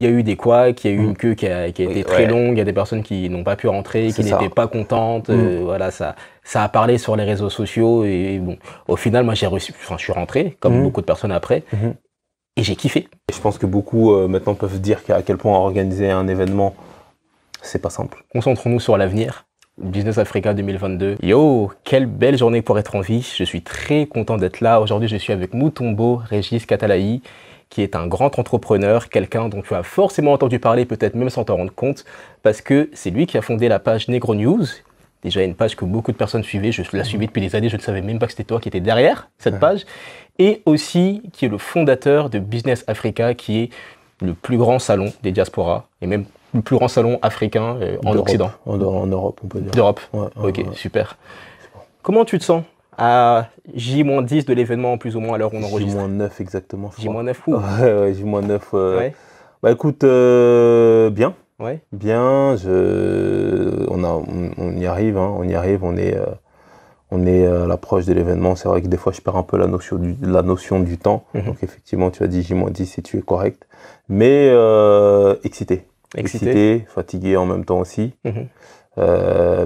Il y a eu des quoi, il y a eu une mm. queue qui a, été très longue, il y a des personnes qui n'ont pas pu rentrer, qui n'étaient pas contentes. Mm. Euh, voilà, ça, ça a parlé sur les réseaux sociaux. Et bon, au final, moi, j'ai reçu, enfin, je suis rentré, comme mm. beaucoup de personnes après. Mm-hmm. Et j'ai kiffé. je pense que beaucoup euh, maintenant peuvent dire à quel point organiser un événement, c'est pas simple. Concentrons-nous sur l'avenir. Business Africa 2022. Yo, quelle belle journée pour être en vie. Je suis très content d'être là. Aujourd'hui, je suis avec Moutombo, Régis Catalaï qui est un grand entrepreneur, quelqu'un dont tu as forcément entendu parler, peut-être même sans t'en rendre compte, parce que c'est lui qui a fondé la page Negro News. Déjà une page que beaucoup de personnes suivaient, je la suivais depuis des années, je ne savais même pas que c'était toi qui étais derrière cette page, et aussi qui est le fondateur de Business Africa, qui est le plus grand salon des diasporas, et même le plus grand salon africain euh, en Occident. En, Europe, on peut dire. D'Europe. Ouais, ok, super. Comment tu te sens à J-10 de l'événement, plus ou moins, à l'heure où on enregistre. J-9 exactement. J-9 où J-9. Euh, bah écoute, euh, bien. Ouais. Bien, je... on, on, y arrive, hein, on y arrive, on est, euh, on est à l'approche de l'événement. C'est vrai que des fois, je perds un peu la notion du, la notion du temps. Mhm. Donc effectivement, tu as dit J-10 si tu es correct. Mais excité. excité. fatigué en même temps aussi. Mhm.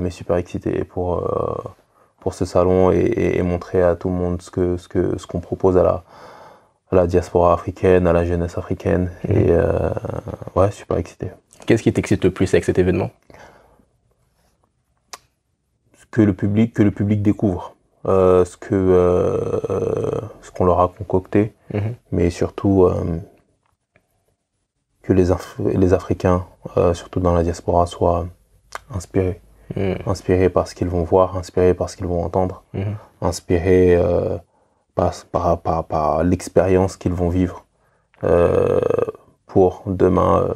mais super excité pour pour ce salon et, montrer à tout le monde ce que ce qu'on propose à la diaspora africaine, à la jeunesse africaine. Mm-hmm. Et euh, ouais, super excité. Qu'est-ce qui t'excite le plus avec cet événement Que le public que le public découvre. Euh, ce que euh, ce qu'on leur a concocté, mm-hmm. mais surtout que les Africains, surtout dans la diaspora, soient inspirés Mm. inspirés par ce qu'ils vont voir, inspirés par ce qu'ils vont entendre, mm-hmm. inspirés euh, par, l'expérience qu'ils vont vivre euh, pour demain euh,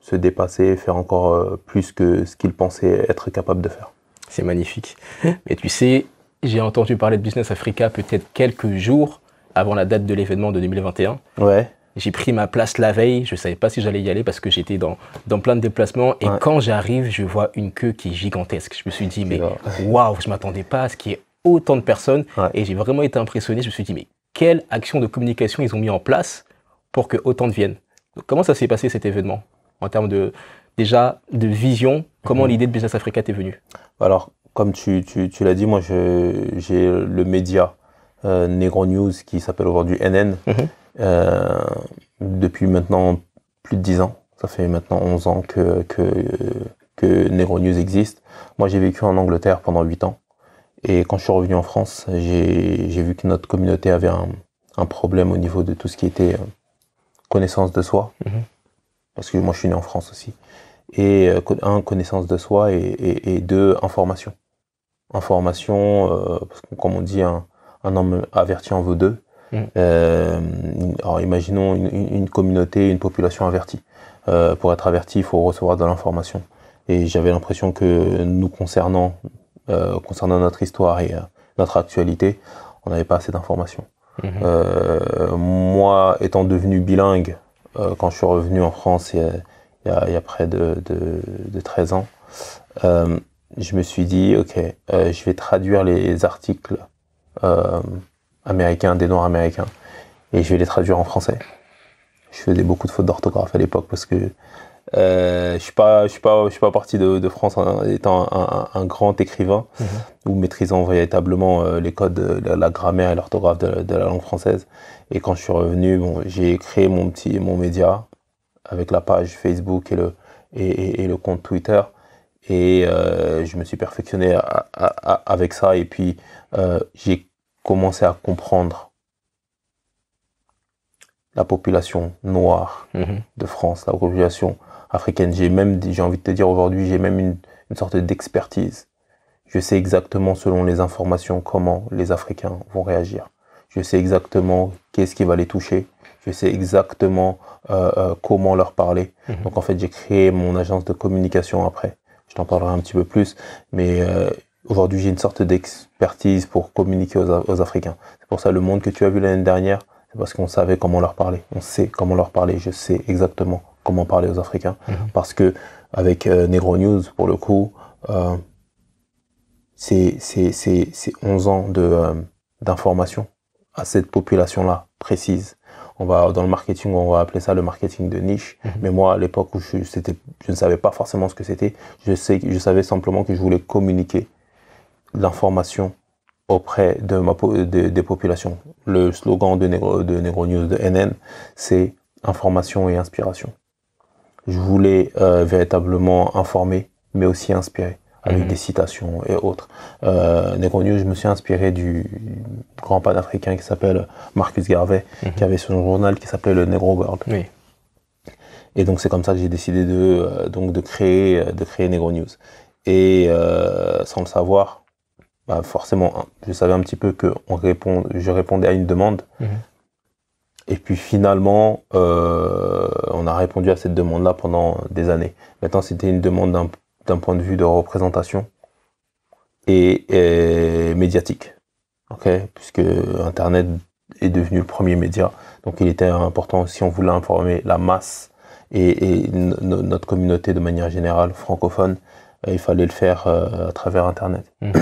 se dépasser faire encore plus que ce qu'ils pensaient être capables de faire. C'est magnifique. Mais tu sais, j'ai entendu parler de Business Africa peut-être quelques jours avant la date de l'événement de 2021. Ouais. J'ai pris ma place la veille, je ne savais pas si j'allais y aller parce que j'étais dans, plein de déplacements. Et quand j'arrive, je vois une queue qui est gigantesque. Je me suis dit, mais waouh, je ne m'attendais pas à ce qu'il y ait autant de personnes. Et j'ai vraiment été impressionné. Je me suis dit, mais quelle action de communication ils ont mis en place pour que autant de viennent Comment ça s'est passé cet événement En termes de, déjà, de vision, comment mhm. l'idée de Business Africa t'est venue Alors, comme tu, l'as dit, moi, j'ai le média euh, Negro News qui s'appelle aujourd'hui NN. Euh, depuis maintenant plus de 10 ans. Ça fait maintenant 11 ans que, que, que News existe. Moi, j'ai vécu en Angleterre pendant 8 ans. Et quand je suis revenu en France, j'ai vu que notre communauté avait un, problème au niveau de tout ce qui était euh, connaissance de soi. Mhm. Parce que moi, je suis né en France aussi. Et euh, un, connaissance de soi et, et, deux, information. Information, parce que comme on dit, un, un homme averti en veut deux. Mm. Euh, alors imaginons une, communauté, une population avertie. Euh, pour être averti, il faut recevoir de l'information. Et j'avais l'impression que nous concernant, euh, concernant notre histoire et notre actualité, on n'avait pas assez d'informations. Mm-hmm. moi, étant devenu bilingue quand je suis revenu en France il y a, il près de, de, 13 ans, je me suis dit, ok, je vais traduire les articles américains, des noirs américains. Et je vais les traduire en français. Je faisais beaucoup de fautes d'orthographe à l'époque parce que euh, je suis pas, je suis pas, je suis pas parti de, France en étant un, grand écrivain mhm. ou maîtrisant véritablement euh, les codes, la, la grammaire et l'orthographe de, la langue française. Et quand je suis revenu, bon, j'ai créé mon petit, mon média avec la page Facebook et le et, le compte Twitter. Et euh, je me suis perfectionné avec ça. Et puis j'ai commencer à comprendre la population noire mhm. de France, la population africaine. J'ai même, j'ai envie de te dire aujourd'hui, j'ai même une, sorte d'expertise. Je sais exactement, selon les informations, comment les Africains vont réagir. Je sais exactement qu'est-ce qui va les toucher. Je sais exactement euh, euh, comment leur parler. Mhm. Donc en fait, j'ai créé mon agence de communication après. Je t'en parlerai un petit peu plus, mais euh, aujourd'hui j'ai une sorte d'expertise pour communiquer aux, Africains. C'est pour ça le monde que tu as vu l'année dernière, c'est parce qu'on savait comment leur parler. On sait comment leur parler. Je sais exactement comment parler aux Africains. Mhm. Parce que avec euh, Negro News, pour le coup, euh, c'est 11 ans euh, d'information à cette population-là précise. On va dans le marketing, on va appeler ça le marketing de niche. Mhm. Mais moi, à l'époque où je, je ne savais pas forcément ce que c'était, je, sais, je savais simplement que je voulais communiquer l'information auprès de des populations. Le slogan de Negro, de Negro News de NN, c'est information et inspiration. Je voulais euh, véritablement informer, mais aussi inspirer avec mhm. des citations et autres. Euh, Negro News, je me suis inspiré du grand panafricain qui s'appelle Marcus Garvey, mhm. qui avait son journal qui s'appelait le Negro World. Oui. Et donc c'est comme ça que j'ai décidé de euh, donc de créer euh, de créer Negro News. Et sans le savoir, bah, forcément, hein. je savais un petit peu que je répondais à une demande. Mhm. Et puis finalement, euh, on a répondu à cette demande-là pendant des années. Maintenant, c'était une demande d'un, point de vue de représentation et, médiatique. Puisque Internet est devenu le premier média. Donc il était important, si on voulait informer la masse et, notre communauté de manière générale francophone, euh, il fallait le faire euh, à travers Internet. Mhm.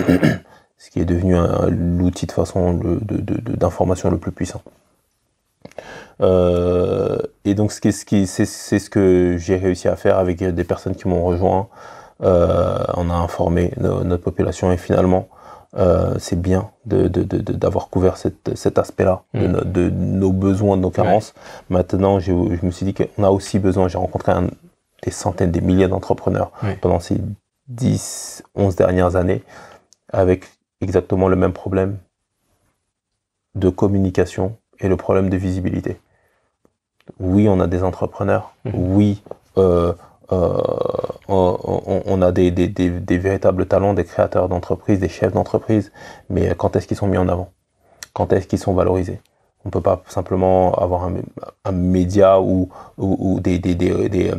ce qui est devenu l'outil de façon d'information le plus puissant. Euh, et donc c'est ce, qui, ce que j'ai réussi à faire avec des personnes qui m'ont rejoint. Euh, on a informé notre population et finalement euh, c'est bien d'avoir couvert cet aspect-là mm. de, nos besoins, de nos carences. Maintenant, je me suis dit qu'on a aussi besoin, j'ai rencontré des centaines, des milliers d'entrepreneurs pendant ces 10, 11 dernières années avec exactement le même problème de communication et le problème de visibilité. Oui, on a des entrepreneurs. Mhm. Oui, euh, euh, on, a des, véritables talents, des créateurs d'entreprises, des chefs d'entreprise. Mais quand est-ce qu'ils sont mis en avant Quand est-ce qu'ils sont valorisés On ne peut pas simplement avoir un, média ou des, euh,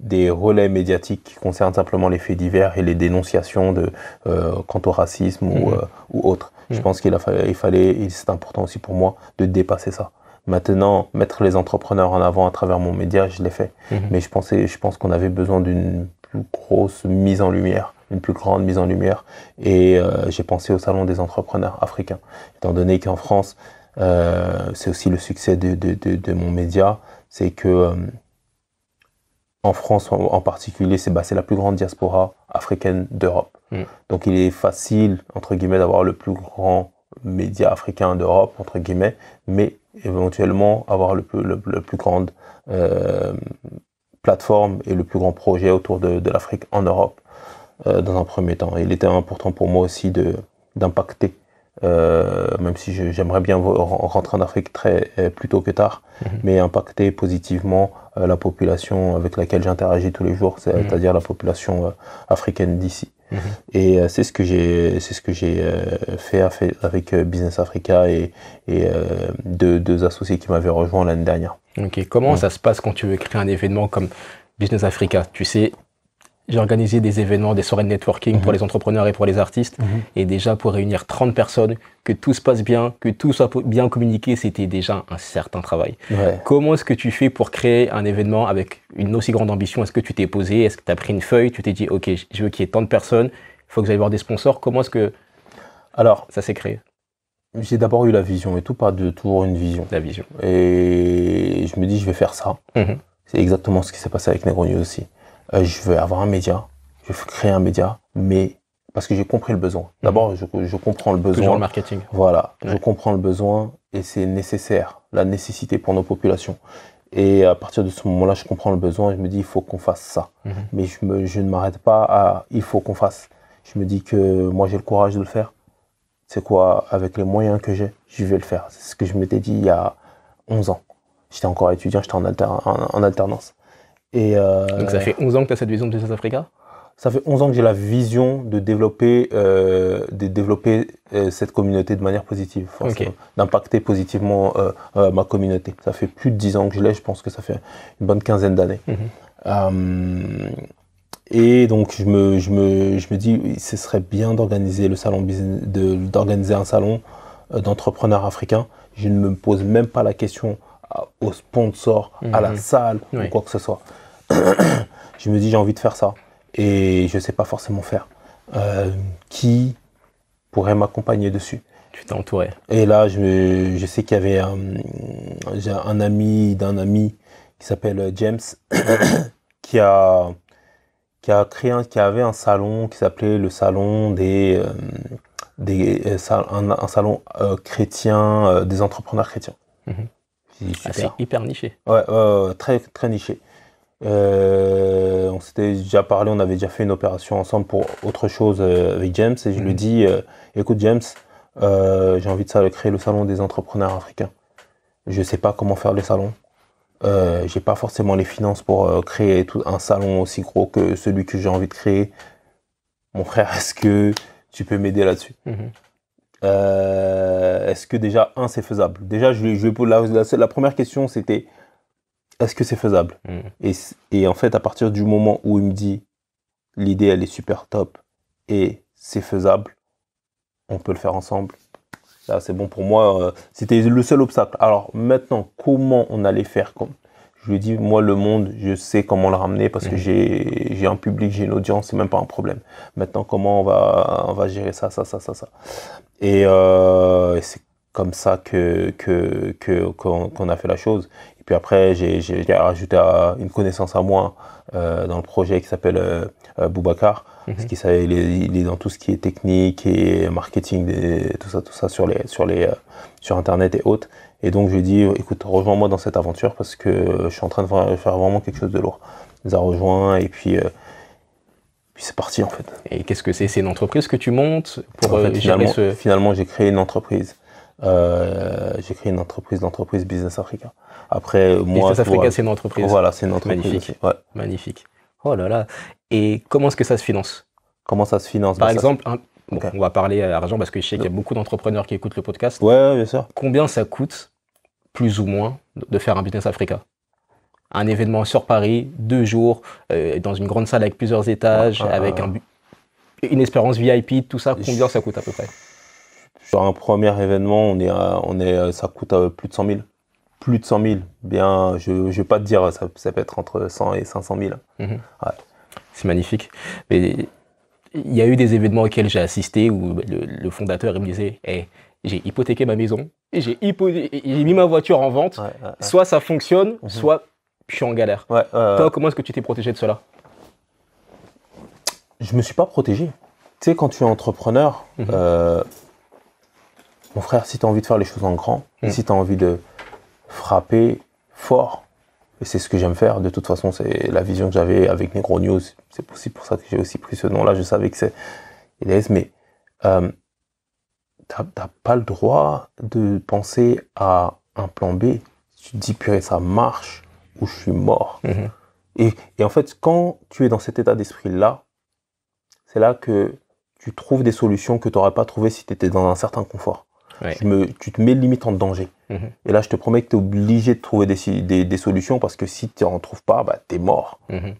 des relais médiatiques qui concernent simplement les faits divers et les dénonciations de, euh, quant au racisme ou, mhm. euh, ou, autre. Je mhm. pense qu'il a, il fallait, et c'est important aussi pour moi, de dépasser ça. Maintenant, mettre les entrepreneurs en avant à travers mon média, je l'ai fait. Mhm. Mais je, pensais, je pense qu'on avait besoin d'une plus grosse mise en lumière une plus grande mise en lumière et euh, j'ai pensé au salon des entrepreneurs africains étant donné qu'en France euh, c'est aussi le succès de, de, de, de mon média c'est que en France en, particulier, bah, c'est la plus grande diaspora africaine d'Europe. Mm. Donc il est facile, entre guillemets, d'avoir le plus grand média africain d'Europe, entre guillemets, mais éventuellement avoir le plus, grande euh, plateforme et le plus grand projet autour de, l'Afrique en Europe euh, dans un premier temps. Il était important pour moi aussi d'impacter euh, même si j'aimerais bien rentrer en Afrique très euh, plus tôt que tard, mhm. mais impacter positivement euh, la population avec laquelle j'interagis tous les jours, mhm. c'est-à-dire la population euh, africaine d'ici. Mhm. Et c'est ce que j'ai, c'est ce que j'ai fait avec Business Africa et, et deux, deux, associés qui m'avaient rejoint l'année dernière. Ok. Comment ça se passe quand tu veux créer un événement comme Business Africa Tu sais j'ai organisé des événements, des soirées de networking pour mhm. les entrepreneurs et pour les artistes. Mhm. Et déjà, pour réunir 30 personnes, que tout se passe bien, que tout soit bien communiqué, c'était déjà un certain travail. Comment est-ce que tu fais pour créer un événement avec une aussi grande ambition Est-ce que tu t'es posé Est-ce que tu as pris une feuille Tu t'es dit, OK, je veux qu'il y ait tant de personnes, il faut que j'aille voir des sponsors. Comment est-ce que Alors, ça s'est créé j'ai d'abord eu la vision et tout, pas de toujours une vision. La vision. Et je me dis, je vais faire ça. Mhm. C'est exactement ce qui s'est passé avec Negroni aussi. Euh, je veux avoir un média, je veux créer un média, mais parce que j'ai compris le besoin. Mhm. D'abord, je, comprends le besoin. comprends le marketing. Voilà, je comprends le besoin et c'est nécessaire, la nécessité pour nos populations. Et à partir de ce moment-là, je comprends le besoin et je me dis, il faut qu'on fasse ça. Mhm. Mais je, ne m'arrête pas à, il faut qu'on fasse. Je me dis que moi, j'ai le courage de le faire. C'est quoi, avec les moyens que j'ai, je vais le faire. C'est ce que je m'étais dit il y a 11 ans. J'étais encore étudiant, j'étais en alternance. Euh, donc ça fait 11 ans que tu as cette vision de Business Africa ça fait 11 ans que j'ai la vision de développer, euh, de développer euh, cette communauté de manière positive, d'impacter positivement ma communauté. Ça fait plus de 10 ans que je l'ai, je pense que ça fait une bonne quinzaine d'années. Mhm. et donc je me, je me, je me dis, ce serait bien d'organiser le salon d'organiser un salon d'entrepreneurs africains. Je ne me pose même pas la question aux sponsors, à la mhm. salle ou quoi que ce soit. je me dis j'ai envie de faire ça et je sais pas forcément faire. Euh, qui pourrait m'accompagner dessus Tu t'es entouré. Et là, je, je sais qu'il y avait un, un ami d'un ami qui s'appelle euh, James qui a qui a créé un, qui avait un salon qui s'appelait le salon des, euh, des un, un salon chrétien des entrepreneurs chrétiens. Mhm. Ah, c'est hyper niché. Ouais, très très niché. Euh, on s'était déjà parlé, on avait déjà fait une opération ensemble pour autre chose euh, avec James et je lui mhm. dis euh, écoute James, j'ai envie de ça, créer le salon des entrepreneurs africains. Je sais pas comment faire le salon. j'ai pas forcément les finances pour créer un salon aussi gros que celui que j'ai envie de créer. Mon frère, est-ce que tu peux m'aider là-dessus mhm. Est-ce que déjà un c'est faisable Déjà, je, la, la première question c'était est-ce que c'est faisable mm. et, en fait, à partir du moment où il me dit l'idée, elle est super top et c'est faisable, on peut le faire ensemble. Là, c'est bon pour moi. Euh, c'était le seul obstacle. Alors maintenant, comment on allait faire comme je lui ai dit, moi, le monde, je sais comment le ramener parce que mm. j'ai un public, j'ai une audience, c'est même pas un problème. Maintenant, comment on va, on va gérer ça, ça, ça, ça, ça. Et, euh, c'est comme ça que qu'on a fait la chose puis après, j'ai rajouté une connaissance à moi euh, dans le projet qui s'appelle euh, euh Boubacar, mhm. parce qu'il est, dans tout ce qui est technique et marketing, tout ça, tout ça sur les, sur les, euh, sur internet et autres. Et donc je lui ai dit, écoute, rejoins-moi dans cette aventure parce que je suis en train de faire vraiment quelque chose de lourd. Il nous a rejoint et puis. c'est parti en fait. Et qu'est-ce que c'est C'est une entreprise que tu montes pour finalement, finalement j'ai créé une entreprise. j'ai créé une entreprise, d'entreprise Business Africa. Après, moi. Africa, c'est une entreprise. Voilà, c'est Magnifique. Magnifique. Oh là là. Et comment est-ce que ça se finance Comment ça se finance Par bah, exemple, on va parler à euh, argent parce que je sais qu'il y a beaucoup d'entrepreneurs qui écoutent le podcast. Ouais, bien sûr. Combien ça coûte, plus ou moins, de faire un business Africa un événement sur Paris, deux jours, euh, dans une grande salle avec plusieurs étages, ah, ah, avec ah. une espérance VIP, tout ça, combien ça coûte à peu près Sur un premier événement, on est, on est, euh, ça coûte plus de 100 000 plus de 100 000. Bien, je ne vais pas te dire, ça, ça, peut être entre 100 et 500 000. Mhm. C'est magnifique. Mais il y a eu des événements auxquels j'ai assisté où le, fondateur me disait eh, j'ai hypothéqué ma maison, j'ai mis ma voiture en vente. soit ça fonctionne, mhm. soit je suis en galère. Toi, comment est-ce que tu t'es protégé de cela Je me suis pas protégé. Tu sais, quand tu es entrepreneur, mhm. euh, mon frère, si tu as envie de faire les choses en grand, si tu as envie de frapper fort. Et c'est ce que j'aime faire. De toute façon, c'est la vision que j'avais avec Negro News. C'est possible pour ça que j'ai aussi pris ce nom-là. Je savais que c'est est mais euh, tu t'as pas le droit de penser à un plan B. Tu te dis, purée, ça marche ou je suis mort. Mhm. et, en fait, quand tu es dans cet état d'esprit-là, c'est là que tu trouves des solutions que tu n'aurais pas trouvées si tu étais dans un certain confort. Tu, me, tu te mets limite en danger. Et là, je te promets que tu es obligé de trouver des, solutions parce que si tu n'en trouves pas, bah, tu es mort. Mhm.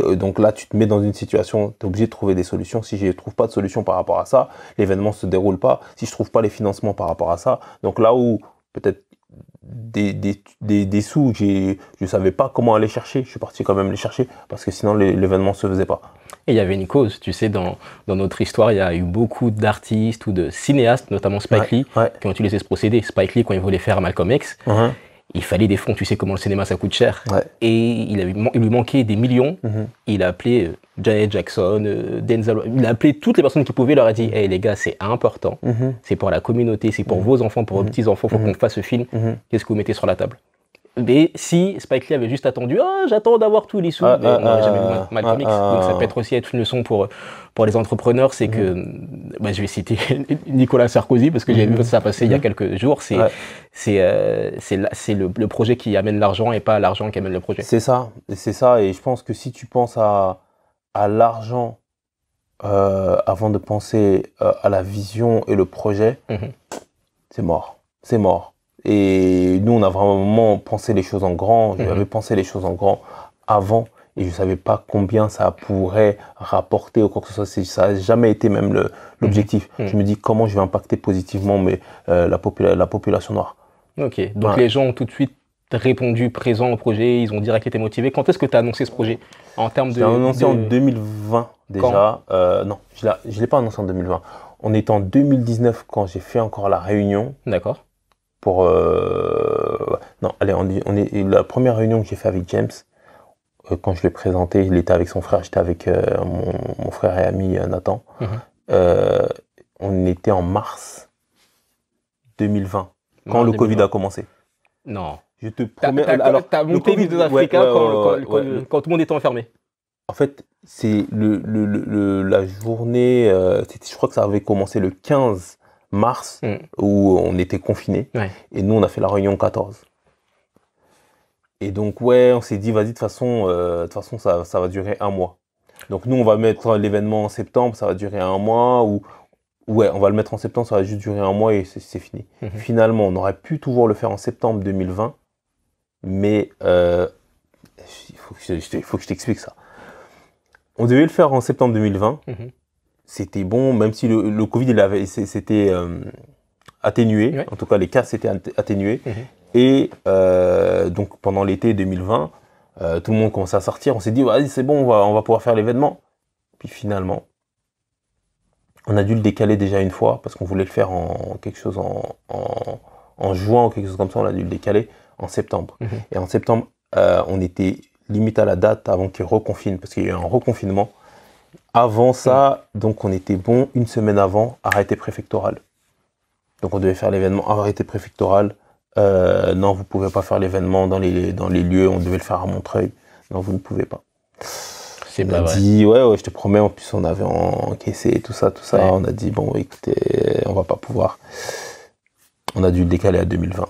Euh, donc là, tu te mets dans une situation, tu es obligé de trouver des solutions. Si je ne trouve pas de solution par rapport à ça, l'événement ne se déroule pas. Si je ne trouve pas les financements par rapport à ça, donc là où peut-être des, des, des, sous, je ne savais pas comment aller chercher. Je suis parti quand même les chercher parce que sinon l'événement ne se faisait pas. Et il y avait une cause, tu sais, dans, dans notre histoire, il y a eu beaucoup d'artistes ou de cinéastes, notamment Spike Lee, qui ont utilisé ce procédé. Spike Lee, quand il voulait faire Malcolm X, uh-huh il fallait des fonds, tu sais comment le cinéma ça coûte cher. Et il, lui manquait des millions. Mhm. Il a appelé euh, Janet Jackson, euh, Denzel, il a appelé toutes les personnes qui pouvaient, leur a dit mhm. Hey les gars, c'est important, mhm. c'est pour la communauté, c'est pour vos enfants, pour vos petits-enfants, faut qu'on fasse ce film. Qu'est-ce que vous mettez sur la table mais si Spike Lee avait juste attendu, ah, j'attends d'avoir tous les sous, jamais ça peut être aussi être une leçon pour, pour les entrepreneurs, c'est que, mmh. bah, je vais citer Nicolas Sarkozy, parce que j'ai vu mmh. ça passer il y a mmh. quelques jours, c'est euh, le, projet qui amène l'argent et pas l'argent qui amène le projet. C'est ça, c'est ça, et je pense que si tu penses à, l'argent euh, avant de penser euh, à la vision et le projet, c'est mort, c'est mort. Et nous, on a vraiment pensé les choses en grand. J'avais mhm. pensé les choses en grand avant et je ne savais pas combien ça pourrait rapporter ou quoi que ce soit. Ça n'a jamais été même l'objectif. Mhm. Je me dis comment je vais impacter positivement mais, euh, la, population noire. Ok, donc les gens ont tout de suite répondu présent au projet, ils ont direct été motivés. Quand est-ce que tu as annoncé ce projet en termes de... annoncé en 2020 déjà. Euh, non, je ne l'ai pas annoncé en 2020. On est en 2019 quand j'ai fait encore la réunion. D'accord pour euh, non allez on, est, on est la première réunion que j'ai fait avec James euh, quand je l'ai présenté il était avec son frère j'étais avec euh, mon, frère et ami Nathan mhm. on était en mars 2020 quand le Covid a commencé non je te promets alors t'as monté le Covid l'Afrique quand, quand, tout le monde était enfermé en fait c'est le, le, la journée je crois que ça avait commencé le 15 mars mm. où on était confiné Et nous, on a fait la réunion 14. Et donc, ouais, on s'est dit, vas-y, de toute façon, euh, façon ça, va durer un mois. Donc, nous, on va mettre l'événement en septembre, ça va durer un mois. Ou, ouais, on va le mettre en septembre, ça va juste durer un mois et c'est fini. Mm-hmm. Finalement, on aurait pu toujours le faire en septembre 2020, mais euh, il faut que je, t'explique ça. On devait le faire en septembre 2020 c'était bon, même si le, Covid, s'était euh, atténué. En tout cas, les cas s'étaient atténués. Mhm. Et euh, donc, pendant l'été 2020, euh, tout le monde commençait à sortir. On s'est dit, c'est bon, on va, pouvoir faire l'événement. Puis finalement, on a dû le décaler déjà une fois parce qu'on voulait le faire en, quelque chose en, en, juin ou quelque chose comme ça. On a dû le décaler en septembre. Mhm. Et en septembre, on était limite à la date avant qu'il reconfine parce qu'il y a eu un reconfinement avant ça, donc on était bon une semaine avant, arrêté préfectoral. Donc on devait faire l'événement arrêté préfectoral. Euh, non, vous pouvez pas faire l'événement dans les, dans les lieux, on devait le faire à Montreuil. Non, vous ne pouvez pas. C'est on a vrai. dit, ouais, ouais, je te promets, en plus on avait encaissé tout ça, tout ça. On a dit, bon, écoutez, on va pas pouvoir. On a dû le décaler à 2020.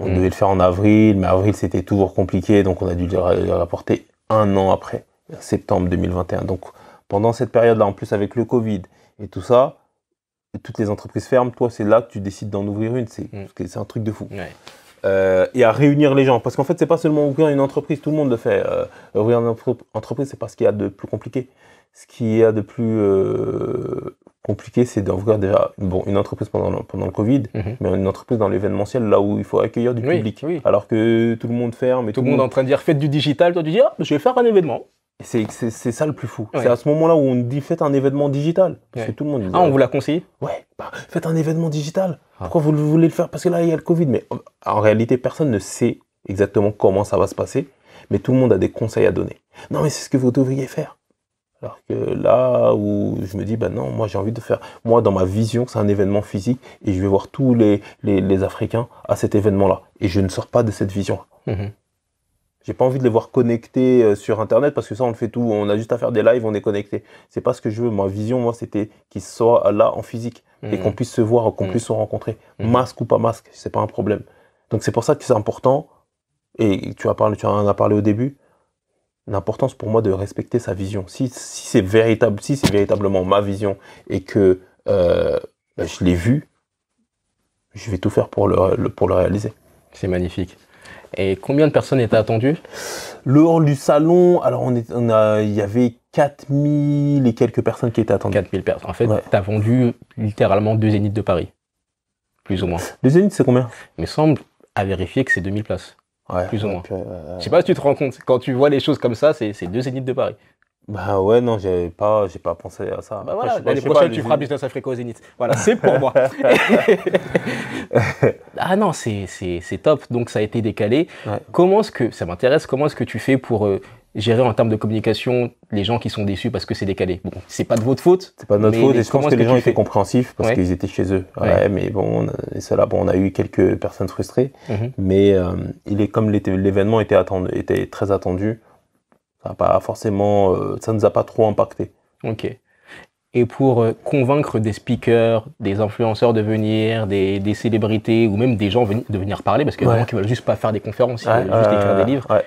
On mm. devait le faire en avril, mais avril c'était toujours compliqué, donc on a dû le rapporter un an après, septembre 2021. Donc pendant cette période-là, en plus avec le Covid et tout ça, toutes les entreprises ferment, toi, c'est là que tu décides d'en ouvrir une. C'est mm. un truc de fou. Euh, et à réunir les gens. Parce qu'en fait, c'est pas seulement ouvrir une entreprise, tout le monde le fait. Euh, ouvrir une entreprise, entreprise, c'est pas ce qu'il y a de plus compliqué. Ce qu'il y a de plus euh, compliqué, c'est d'ouvrir déjà bon, une entreprise pendant le, pendant le Covid, mm-hmm. mais une entreprise dans l'événementiel, là où il faut accueillir du public. Alors que tout le monde ferme. Et tout, le monde, est en train de dire faites du digital, toi tu dis ah, je vais faire un événement. C'est, ça le plus fou. C'est à ce moment-là où on dit faites un événement digital. Parce que tout le monde Ah, on vous l'a conseillé Ouais, bah, faites un événement digital. Ah. Pourquoi vous voulez le faire Parce que là, il y a le Covid. Mais euh, en réalité, personne ne sait exactement comment ça va se passer. Mais tout le monde a des conseils à donner. Non, mais c'est ce que vous devriez faire. Alors que là où je me dis, ben non, moi j'ai envie de faire, moi dans ma vision, c'est un événement physique et je vais voir tous les, les, Africains à cet événement-là. Et je ne sors pas de cette vision. là mhm. J'ai pas envie de les voir connectés euh, sur Internet parce que ça, on le fait tout. On a juste à faire des lives, on est connecté. C'est pas ce que je veux. Ma vision, moi, c'était qu'ils soient là en physique et mhm. qu'on puisse se voir, qu'on mhm. puisse se rencontrer. Mhm. Masque ou pas masque, c'est pas un problème. Donc c'est pour ça que c'est important. Et tu, as parlé, tu en as parlé au début. L'importance pour moi de respecter sa vision. Si, si c'est véritable, si c'est véritablement ma vision et que euh, ben, je l'ai vue, je vais tout faire pour le, pour le réaliser. C'est magnifique. Et combien de personnes étaient attendues Le hall du salon, alors on, a, il y avait 4000 et quelques personnes qui étaient attendues. 4000 personnes. En fait, tu as vendu littéralement deux zéniths de Paris, plus ou moins. Deux zéniths, c'est combien Il me semble à vérifier que c'est 2000 places. Ouais, plus ou moins. Je euh, Je sais pas si tu te rends compte, quand tu vois les choses comme ça, c'est deux zéniths de Paris. Bah ouais, non, j'ai pas, j'ai pas pensé à ça. Bah voilà, l'année prochaine, tu feras Business Africa au Zénith. Voilà, c'est pour moi. ah non, c'est top. Donc, ça a été décalé. Comment est-ce que, ça m'intéresse, comment est-ce que tu fais pour euh, gérer en termes de communication les gens qui sont déçus parce que c'est décalé Bon, c'est pas de votre faute. C'est pas de notre faute. je pense que, les gens étaient compréhensifs parce qu'ils étaient chez eux. Ouais, mais bon, et là bon, on a eu quelques personnes frustrées. Mm-hmm. Mais euh, il est, comme l'événement était, attendu, était très attendu, pas forcément, euh, ça nous a pas trop impacté. Ok. Et pour euh, convaincre des speakers, des influenceurs de venir, des, des célébrités ou même des gens de venir parler, parce que y des gens qui veulent juste pas faire des conférences, ils veulent juste écrire des livres.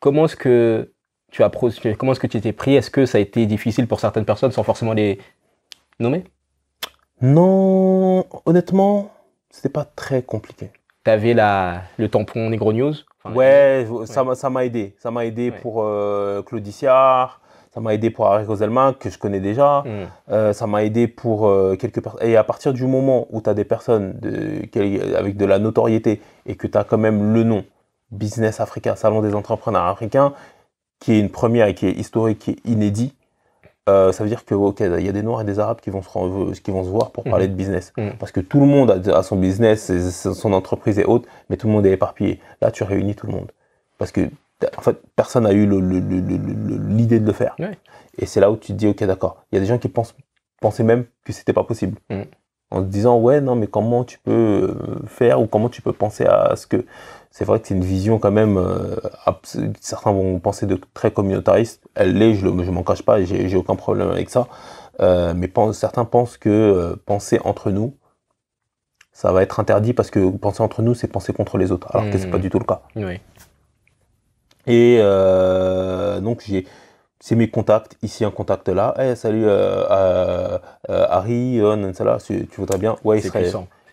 Comment est-ce que tu as comment est-ce que tu t'es pris Est-ce que ça a été difficile pour certaines personnes sans forcément les nommer Non, honnêtement, c'était pas très compliqué. T'avais la le tampon Negro News ouais, ça m'a aidé. Ça m'a aidé, pour euh, Claudiciard, ça m'a aidé pour Harry Roselma, que je connais déjà. Mm. Euh, ça m'a aidé pour euh, quelques personnes. Et à partir du moment où tu as des personnes avec de la notoriété et que tu as quand même le nom Business Africain, Salon des entrepreneurs africains, qui est une première et qui est historique, qui est inédit, euh, ça veut dire que ok, il y a des Noirs et des Arabes qui vont se, euh, vont se voir pour mm. parler de business, mm. parce que tout le monde a, son business, son entreprise est haute, mais tout le monde est éparpillé. Là, tu réunis tout le monde, parce que en fait, personne n'a eu l'idée de le faire. Et c'est là où tu te dis ok, d'accord. Il y a des gens qui pensaient même que c'était pas possible, mm. en se disant ouais, non, mais comment tu peux euh, faire ou comment tu peux penser à ce que c'est vrai que c'est une vision quand même, euh, certains vont penser de très communautariste, elle l'est, je ne m'en cache pas, j'ai aucun problème avec ça, euh, mais pense, certains pensent que euh, penser entre nous, ça va être interdit parce que penser entre nous, c'est penser contre les autres, alors que c'est pas mmh. du tout le cas. Et donc j'ai c'est mes contacts, ici un contact là. Eh, salut Harry, tu, voudrais bien Ouais, Israël.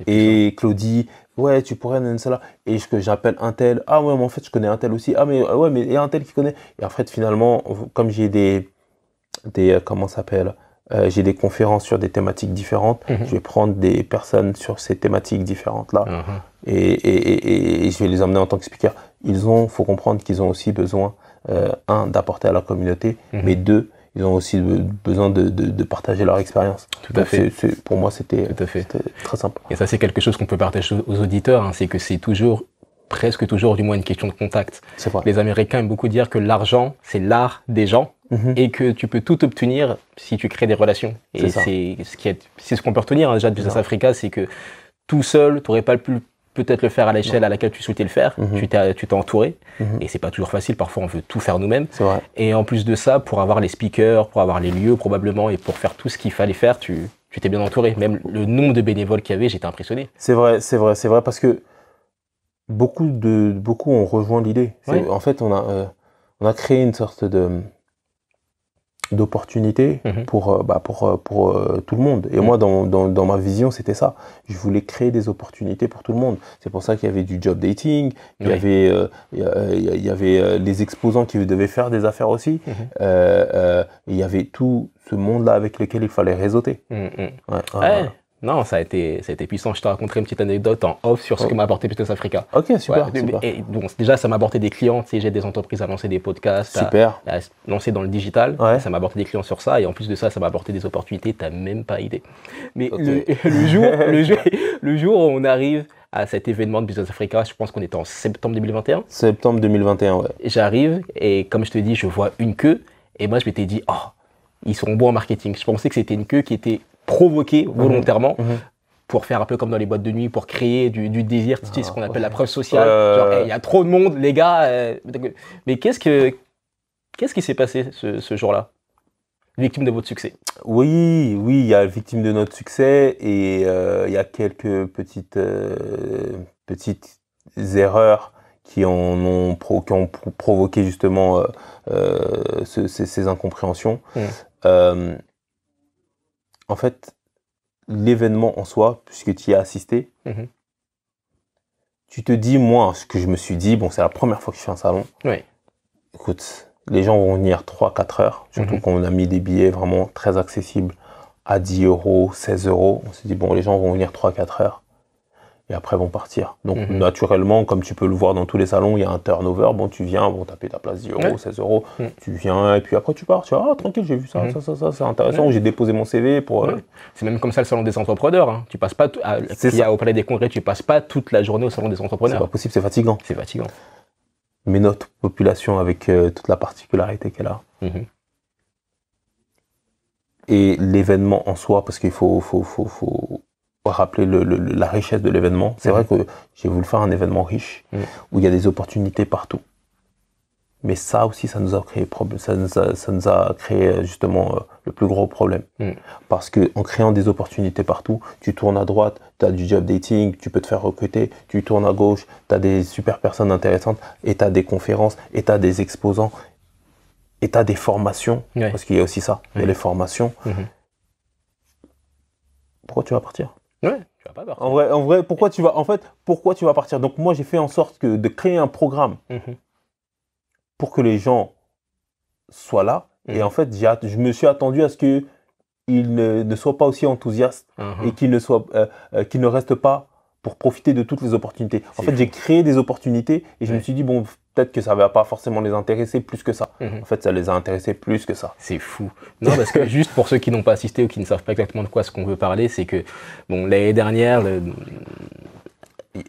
et Claudie, ouais, tu pourrais, cela. Et ce que j'appelle un tel, ah ouais, mais en fait, je connais un tel aussi. Ah, mais euh, ouais, mais il y a un tel qui connaît. Et en fait, finalement, comme j'ai des, des, euh, comment s'appelle euh, j'ai des conférences sur des thématiques différentes. Mhm. Je vais prendre des personnes sur ces thématiques différentes-là mhm. et, et, et, je vais les emmener en tant que speaker. Ils ont, faut comprendre qu'ils ont aussi besoin, un, d'apporter à la communauté, mhm. mais deux, ils ont aussi besoin de, de, de partager leur expérience. Tout à fait. pour moi, c'était très simple. Et ça, c'est quelque chose qu'on peut partager aux auditeurs, hein. c'est que c'est toujours presque toujours du moins une question de contact. Les Américains aiment beaucoup dire que l'argent, c'est l'art des gens mhm. et que tu peux tout obtenir si tu crées des relations. Et c'est ce qu'on ce peut retenir hein, déjà de Business Africa, c'est que tout seul, tu n'aurais pas plus peut-être le faire à l'échelle à laquelle tu souhaitais le faire. Mhm. Tu t'es entouré. Mhm. Et c'est pas toujours facile. Parfois, on veut tout faire nous-mêmes. Et en plus de ça, pour avoir les speakers, pour avoir les lieux probablement, et pour faire tout ce qu'il fallait faire, tu t'es bien entouré. Même le nombre de bénévoles qu'il y avait, j'étais impressionné. C'est vrai, c'est vrai, c'est vrai, parce que beaucoup de beaucoup ont rejoint l'idée. En fait, on a euh, on a créé une sorte de d'opportunités mhm. pour, euh, bah, pour, euh, euh, tout le monde. Et mhm. moi, dans, ma vision, c'était ça. Je voulais créer des opportunités pour tout le monde. C'est pour ça qu'il y avait du job dating, il y avait, il y avait les exposants qui devaient faire des affaires aussi. Mhm. il y avait tout ce monde-là avec lequel il fallait réseauter. ouais. Non, ça a été, puissant. Je te raconterai une petite anecdote en off sur ce que oh. m'a apporté Business Africa. Ok, super. Et, déjà, ça m'a apporté des clients. Tu j'ai des entreprises à lancer des podcasts, À, lancer dans le digital. Ça m'a apporté des clients sur ça. Et en plus de ça, ça m'a apporté des opportunités. n'as même pas idée. Mais le, jour, le, jour, le jour où on arrive à cet événement de Business Africa. Je pense qu'on était en septembre 2021. Septembre 2021, ouais. J'arrive et comme je te dis, je vois une queue. Et moi, je m'étais dit, oh, ils sont bons en marketing. Je pensais que c'était une queue qui était provoqué mhm. volontairement. Mhm. Pour faire un peu comme dans les boîtes de nuit, pour créer du, désir, ah, ce qu'on appelle la preuve sociale. Euh, il y a trop de monde, les gars. Euh, mais qu'est-ce que qu'est-ce qui s'est passé ce, jour-là Victime de votre succès. Oui, oui, il y a victime de notre succès et euh, il y a quelques petites petites erreurs qui ont, provoqué justement ces, incompréhensions. Mmh en fait, l'événement en soi, puisque tu y as assisté, mhm. tu te dis, moi, ce que je me suis dit, bon, c'est la première fois que je fais un salon. Écoute, les gens vont venir 3-4 heures, surtout qu'on mhm. quand on a mis des billets vraiment très accessibles à 10 euros, 16 euros. On s'est dit, bon, les gens vont venir 3-4 heures et après vont partir. Donc mhm. naturellement, comme tu peux le voir dans tous les salons, il y a un turnover, bon tu viens, bon taper ta place 10 euros, 16 mhm. euros, tu viens et puis après tu pars, tu vois, ah tranquille, j'ai vu ça, mhm. ça, ça, ça, c'est intéressant, j'ai déposé mon CV pour... Euh, c'est même comme ça le salon des entrepreneurs, hein. tu passes pas, à, y a, au Palais des Congrès, tu passes pas toute la journée au salon des entrepreneurs. C'est pas possible, c'est fatigant. C'est fatigant. Mais notre population avec euh, toute la particularité qu'elle a. Et l'événement en soi, parce qu'il faut, faut, faut, faut rappeler la richesse de l'événement. C'est vrai mhm. que j'ai voulu faire un événement riche mhm. où il y a des opportunités partout. Mais ça aussi, ça nous a créé problème. Ça, nous a créé euh, justement euh, le plus gros problème. Mhm. Parce que en créant des opportunités partout, tu tournes à droite, tu as du job dating, tu peux te faire recruter, tu tournes à gauche, tu as des super personnes intéressantes, et tu as des conférences, et tu as des exposants, et tu as des formations. Parce qu'il y a aussi ça, y les formations. Pourquoi tu vas partir en vrai, en vrai pourquoi tu vas, en fait, pourquoi tu vas partir Donc moi, j'ai fait en sorte que, de créer un programme mhm. pour que les gens soient là. Et mhm. en fait, je me suis attendu à ce que ils ne, soient pas aussi enthousiastes mhm. et qu'ils ne soient, euh, euh, ne restent pas pour profiter de toutes les opportunités. En fait, j'ai créé des opportunités et je me suis dit, bon, peut-être que ça va pas forcément les intéresser plus que ça. Mhm. En fait, ça les a intéressés plus que ça. C'est fou. Non, parce que juste pour ceux qui n'ont pas assisté ou qui ne savent pas exactement de quoi ce qu'on veut parler, c'est que bon, l'année dernière, le...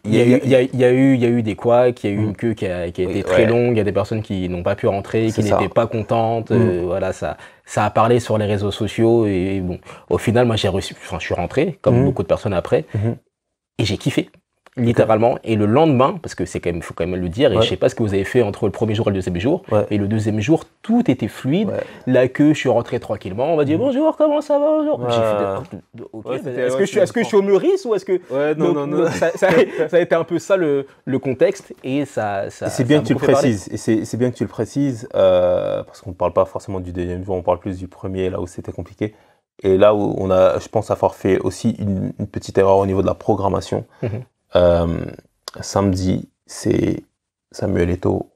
Il y, a, eu, des quoi, il y a eu une mhm. queue qui a, été très longue, il y a des personnes qui n'ont pas pu rentrer, qui n'étaient pas contentes, mhm. euh, voilà, ça, ça a parlé sur les réseaux sociaux et, bon, au final, moi, j'ai reçu, enfin, je suis rentré, comme beaucoup de personnes après, et j'ai kiffé littéralement. Et le lendemain, parce que c'est quand même, faut quand même le dire, et je sais pas ce que vous avez fait entre le premier jour et le deuxième jour. Et le deuxième jour, tout était fluide. là La queue, je suis rentré tranquillement. On m'a dit mm. bonjour, comment ça va est-ce que, je, est -ce que je suis au Meurice ou est-ce que non, non, non, Ça, a été un peu ça le, le contexte et ça. c'est bien, que tu le précises. Et c'est bien que tu le précises parce qu'on ne parle pas forcément du deuxième jour, on parle plus du premier là où c'était compliqué. Et là où on a, je pense avoir fait aussi une, petite erreur au niveau de la programmation. Mm-hmm. Euh, samedi, c'est Samuel Eto,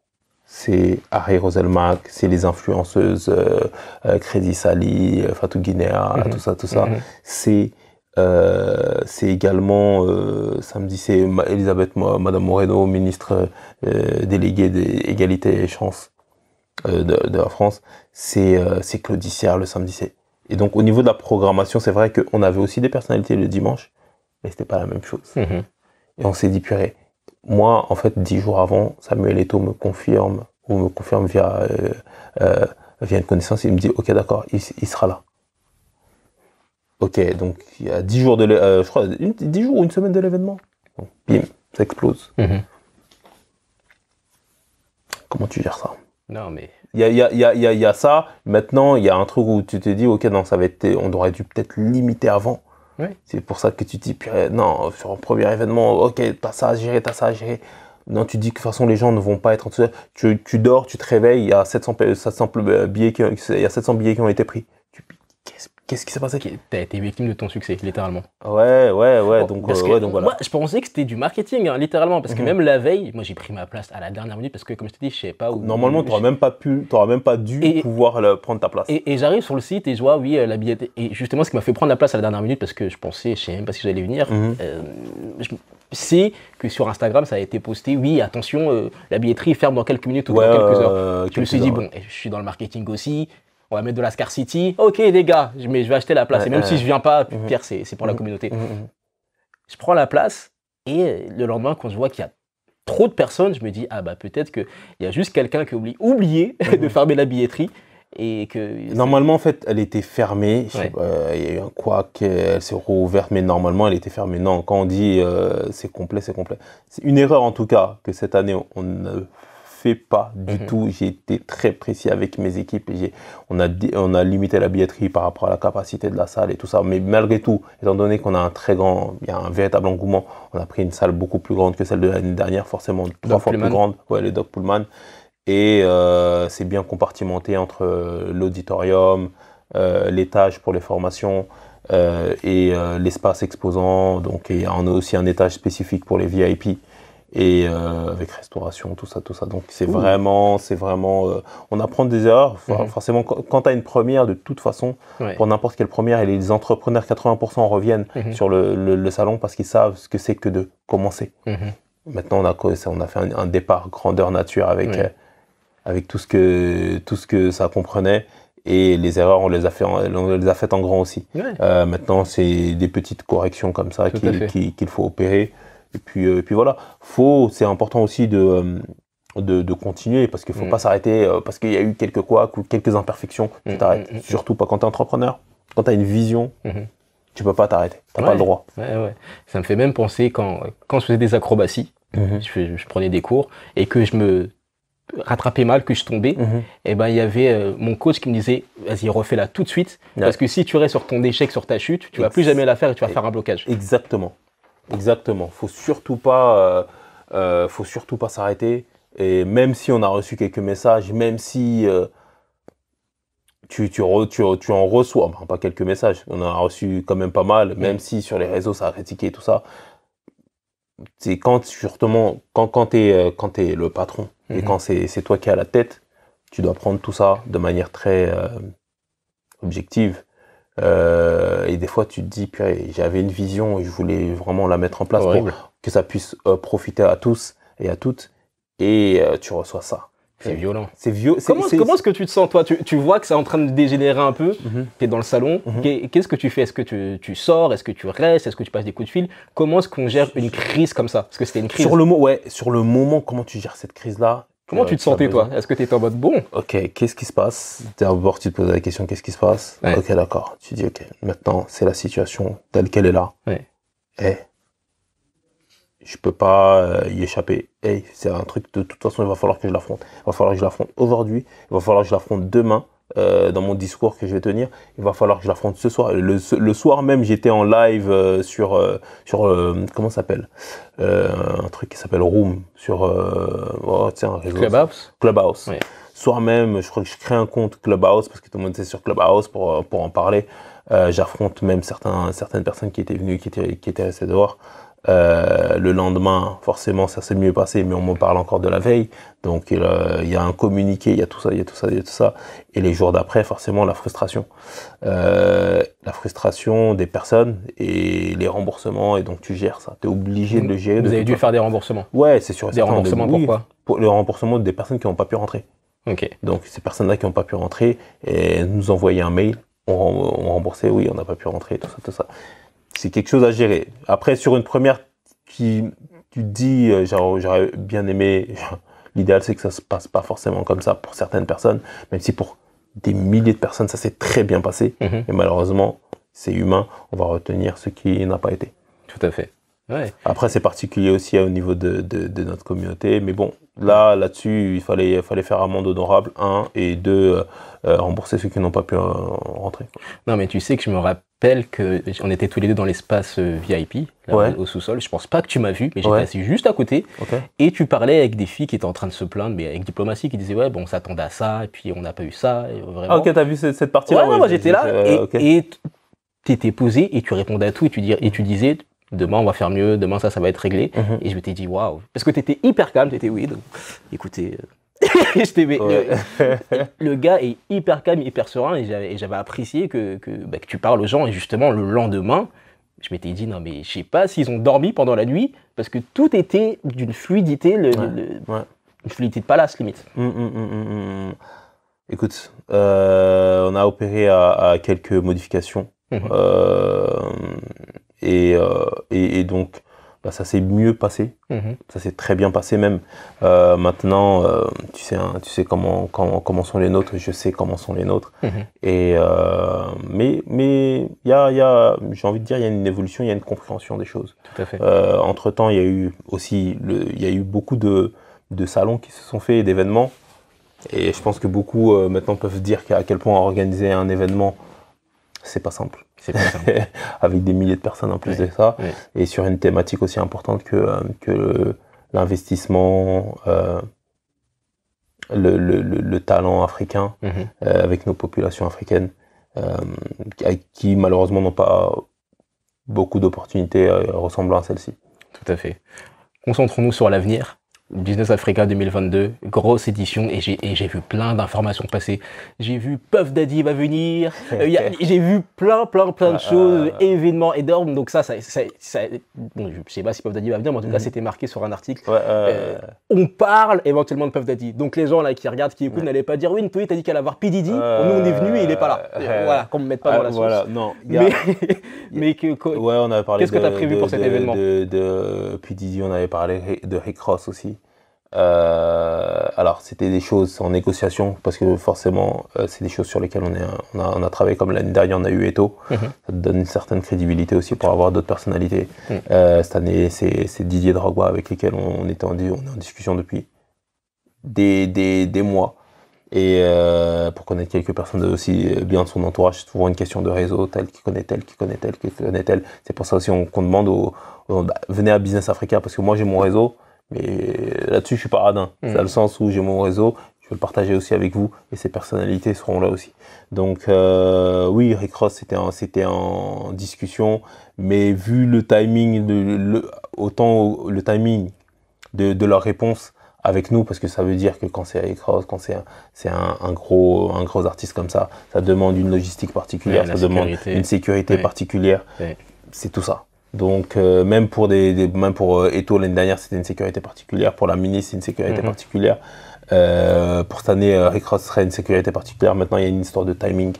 c'est Harry Roselmack, c'est les influenceuses Crédit euh, euh, Sally, Fatou Guinéa, mhm. tout ça, tout ça. Mhm. C'est également, samedi, c'est Elisabeth Madame Moreno, ministre déléguée d'égalité et chances de, la France. C'est c'est Claudicière le samedi. Et donc, au niveau de la programmation, c'est vrai qu'on avait aussi des personnalités le dimanche, mais c'était pas la même chose. Mhm. Et on s'est dit, purée. Moi, en fait, dix jours avant, Samuel Eto me confirme, ou me confirme via, euh, euh, via une connaissance, il me dit, ok, d'accord, il, sera là. Ok, donc il y a dix jours de, euh, je crois, dix jours ou une semaine de l'événement. Bim, ça explose. Mhm. Comment tu gères ça Non, mais il y a, y a, ça. Maintenant, il y a un truc où tu te dis, ok, non, ça va être, on aurait dû peut-être limiter avant. C'est pour ça que tu dis, non, sur un premier événement, ok, t'as ça à gérer, t'as ça à gérer. Non, tu dis que de toute façon, les gens ne vont pas être en en Tu, tu dors, tu te réveilles, il y a 700, billets qui, billets qui ont été pris. Tu qu'est-ce Qu'est-ce qui s'est passé T'as été victime de ton succès, littéralement. Ouais, ouais, ouais. donc, euh, donc voilà. Moi, je pensais que c'était du marketing, hein, littéralement. Parce que mhm. même la veille, moi, j'ai pris ma place à la dernière minute parce que, comme je te dis, je sais pas où. Normalement, tu n'auras même pas pu, même pas dû pouvoir euh, prendre ta place. Et, j'arrive sur le site et je vois, oui, euh, la billetterie. Et justement, ce qui m'a fait prendre la place à la dernière minute parce que je pensais, je ne sais même pas si j'allais venir, mhm. Je sais que sur Instagram, ça a été posté, oui, attention, la billetterie ferme dans quelques minutes ou dans quelques heures. je me suis dit, bon, je suis dans le marketing aussi on va mettre de la scarcity. Ok, les gars, mais je vais acheter la place. et même si je viens pas, Pierre, c'est, pour la mm-hmm. communauté. Mm-hmm, mm-hmm. Je prends la place et le lendemain, quand je vois qu'il y a trop de personnes, je me dis, ah bah peut-être qu'il y a juste quelqu'un qui a oublié de fermer la billetterie. Et que normalement, en fait, elle était fermée. Il y a eu un quoi elle s'est rouverte, mais normalement, elle était fermée. Non, quand on dit euh, c'est complet, c'est complet. C'est une erreur en tout cas que cette année, on ne fait pas du mhm. tout. J'ai été très précis avec mes équipes. Et on, a, on a limité la billetterie par rapport à la capacité de la salle et tout ça. Mais malgré tout, étant donné qu'on a un très grand, il y a un véritable engouement, on a pris une salle beaucoup plus grande que celle de l'année dernière, forcément trois fois plus grande, ouais, le Doc Pullman. Et euh, c'est bien compartimenté entre euh, l'auditorium, euh, l'étage pour les formations. et l'espace exposant. Donc, il on a aussi un étage spécifique pour les VIP et euh, avec restauration, tout ça, tout ça. Donc c'est vraiment, c'est vraiment, euh, on apprend des erreurs. Mm-hmm. Forcément, quand tu as une première, de toute façon, pour n'importe quelle première, et les entrepreneurs, 80% reviennent mm-hmm. sur le, salon parce qu'ils savent ce que c'est que de commencer. Mm-hmm. Maintenant, on a, on a fait un, départ grandeur nature avec, euh, avec tout, ce que, tout ce que ça comprenait. Et les erreurs, on les a fait, en, on les a en grand aussi. maintenant, c'est des petites corrections comme ça qu'il faut opérer. Et puis, euh, et puis voilà, faut, c'est important aussi de, euh, de, continuer parce qu'il ne faut mm. pas s'arrêter euh, parce qu'il y a eu quelques quoi, quelques imperfections. Mm, t'arrêtes. Mm, Surtout pas quand tu es entrepreneur, quand tu as une vision. Mm-hmm. Tu peux pas t'arrêter, tu n'as pas le droit. Ouais, ouais. Ça me fait même penser quand, quand je faisais des acrobaties, mm-hmm. je, prenais des cours et que je me rattrapais mal, que je tombais, mm-hmm. et eh ben il y avait mon coach qui me disait vas-y refais-la tout de suite parce que si tu restes sur ton échec, sur ta chute, tu ne vas plus jamais la faire et tu vas faire un blocage. Exactement. Exactement. Faut surtout pas, euh, euh, faut surtout pas s'arrêter. Et même si on a reçu quelques messages, même si euh, tu, tu, en reçois, pas quelques messages, on en a reçu quand même pas mal, mm. même si sur les réseaux ça a critiqué tout ça. C'est quand, justement, quand, quand tu es, le patron et mm-hmm. quand c'est toi qui as la tête, tu dois prendre tout ça de manière très objective euh, et des fois, tu te dis, j'avais une vision et je voulais vraiment la mettre en place pour que ça puisse euh, profiter à tous et à toutes. Et euh, tu reçois ça. C'est violent. C'est violent. Comment, est-ce que tu te sens, toi tu, vois que c'est en train de dégénérer un peu. Mhm. es dans le salon. Mhm. Qu'est-ce que tu fais Est-ce que tu, sors Est-ce que tu restes Est-ce que tu passes des coups de fil Comment est-ce qu'on gère une crise comme ça Parce que c'était une crise. Sur le, ouais, sur le moment, comment tu gères cette crise-là Comment euh, tu te sentais, toi Est-ce que tu étais en mode bon Ok, qu'est-ce qui se passe D'abord, tu te posais la question qu'est-ce qui se passe Ok, d'accord. Tu dis ok, maintenant, c'est la situation telle qu'elle est là. Ouais. Eh, je peux pas euh, y échapper. Hey, eh, c'est un truc de toute façon, il va falloir que je l'affronte. Il va falloir que je l'affronte aujourd'hui. Il va falloir que je l'affronte demain. Euh, dans mon discours que je vais tenir. Il va falloir que je l'affronte ce soir. Le, soir même, j'étais en live euh, sur euh, sur comment s'appelle un truc qui s'appelle Room sur oh, Clubhouse. Clubhouse. Soir même, je crois que je crée un compte Clubhouse parce que tout le monde était sur Clubhouse pour en parler. J'affronte même certaines personnes qui étaient venues, qui étaient qui étaient restées dehors. Euh, le lendemain, forcément, ça s'est mieux passé, mais on me parle encore de la veille. Donc, euh, il y a un communiqué, il y a tout ça, il y a tout ça, il y a tout ça. Et les jours d'après, forcément, la frustration. Euh, la frustration des personnes et les remboursements. Et donc, tu gères ça. Tu es obligé de le gérer. Vous avez dû faire des remboursements Ouais, c'est sûr. Des remboursements pourquoi pour Le remboursement des personnes qui n'ont pas pu rentrer. OK. Donc, ces personnes-là qui n'ont pas pu rentrer et nous envoyaient un mail. On, on remboursait, oui, on n'a pas pu rentrer, tout ça, tout ça c'est quelque chose à gérer. Après, sur une première qui, tu dis, euh, j'aurais bien aimé, l'idéal c'est que ça se passe pas forcément comme ça pour certaines personnes, même si pour des milliers de personnes, ça s'est très bien passé. Et mhm. malheureusement, c'est humain, on va retenir ce qui n'a pas été. Tout à fait. Après, c'est particulier aussi hein, au niveau de, notre communauté. Mais bon, là, là-dessus, il fallait, fallait faire amende honorable, un, et deux, euh, euh, rembourser ceux qui n'ont pas pu euh, rentrer. Non, mais tu sais que je me rappelle qu'on était tous les deux dans l'espace VIP, là, au sous-sol. Je pense pas que tu m'as vu, mais j'étais assis juste à côté. Et tu parlais avec des filles qui étaient en train de se plaindre, mais avec diplomatie, qui disaient Ouais, bon, on s'attendait à ça, et puis on n'a pas eu ça. vraiment. Ah, ok, t'as vu cette, partie-là Ouais, moi j'étais là, et, okay. t'étais posé et tu répondais à tout et tu, et tu disais demain on va faire mieux, demain ça, ça va être réglé. Mhm. Et je m'étais dit, waouh. Parce que tu étais hyper calme, tu étais, oui, donc, écoutez. Euh, je le, le, gars est hyper calme, hyper serein, et j'avais apprécié bah, que, tu parles aux gens. Et justement, le lendemain, je m'étais dit, non, mais je sais pas s'ils ont dormi pendant la nuit, parce que tout était d'une fluidité, le, une fluidité de palace, limite. Hum, hum, hum, Écoute, euh, on a opéré à, à quelques modifications. Mhm. Euh, euh, et, et, donc, bah, ça s'est mieux passé. Mhm. Ça s'est très bien passé même. Euh, maintenant, euh, tu sais, hein, tu sais comment, comment, sont les nôtres, je sais comment sont les nôtres. Mhm. mais mais y a, y a, j'ai envie de dire, il y a une évolution, il y a une compréhension des choses. Tout à fait. Entre-temps, il y a eu aussi il y a eu beaucoup de, de salons qui se sont faits, d'événements. Et je pense que beaucoup maintenant peuvent dire qu'à quel point organiser un événement, c'est pas simple. avec des milliers de personnes en plus de ça, et sur une thématique aussi importante que, euh, l'investissement, euh, le, talent africain mhm. euh, avec nos populations africaines, qui, qui malheureusement n'ont pas beaucoup d'opportunités ressemblant à celle-ci. Tout à fait. Concentrons-nous sur l'avenir. Business Africa 2022, grosse édition, et j'ai vu plein d'informations passer. J'ai vu Puff Daddy va venir, euh, j'ai vu plein, plein, plein de ah, choses, événements ah, ah. événements énormes. Donc ça, ça, ça, je sais pas si Puff Daddy va venir, mais en tout cas, mhm. c'était marqué sur un article. Euh, on parle éventuellement de Puff Daddy. Donc les gens là qui regardent, qui écoutent, n'allaient pas dire, oui, toi tu a dit qu'elle allait avoir P. nous on est venu et il n'est pas là. voilà, qu'on me mette pas dans la sauce. non. mais, mais Qu'est-ce que tu as prévu pour cet événement de, de, on avait parlé de Rick Ross aussi. Euh, alors, c'était des choses en négociation, parce que forcément, euh, c'est des choses sur lesquelles on, est, on, a, travaillé, comme l'année dernière, on a eu Eto. Mhm. Ça donne une certaine crédibilité aussi pour avoir d'autres personnalités. Mhm. Euh, cette année, c'est Didier Dragois avec lesquels on, est en discussion depuis des, mois. Et pour connaître quelques personnes aussi bien de son entourage, c'est souvent une question de réseau, tel qui connaît tel, qui connaît tel, qui connaît tel. C'est pour ça aussi qu'on demande aux, bah, venez à Business Africa, parce que moi j'ai mon réseau, mais là-dessus, je suis pas radin. Hmm. C'est le sens où j'ai mon réseau, je vais le partager aussi avec vous, et ces personnalités seront là aussi. Donc euh, oui, Rick Ross, c'était en, discussion, mais vu le timing, de, le, autant le timing de, leur réponse avec nous, parce que ça veut dire que quand c'est Rick Ross, quand c'est, un, gros, un artiste comme ça, ça demande une logistique particulière, ça demande une sécurité particulière. C'est tout ça. Donc euh, même pour des, des, même pour euh, Eto l'année dernière c'était une sécurité particulière pour la mini c'est une sécurité mhm. particulière euh, pour cette année Rick Ross serait une sécurité particulière maintenant il y a une histoire de timing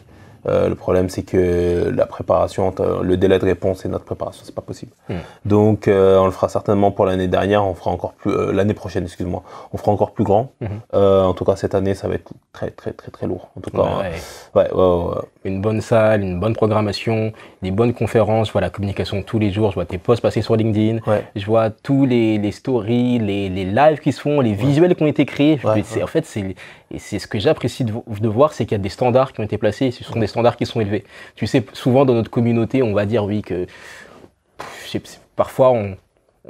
le problème c'est que la préparation le délai de réponse et notre préparation c'est pas possible mhm. donc on le fera certainement pour l'année dernière on fera encore plus l'année prochaine excuse-moi on fera encore plus grand mhm. en tout cas cette année ça va être très très très très lourd en tout cas hein. ouais une bonne salle, une bonne programmation, des bonnes conférences, je vois la communication tous les jours, je vois tes posts passer sur LinkedIn, je vois tous les, stories, les, les, lives qui se font, les visuels qui ont été créés. en fait, c'est ce que j'apprécie de, voir, c'est qu'il y a des standards qui ont été placés, ce sont des standards qui sont élevés. Tu sais, souvent dans notre communauté, on va dire oui que parfois on,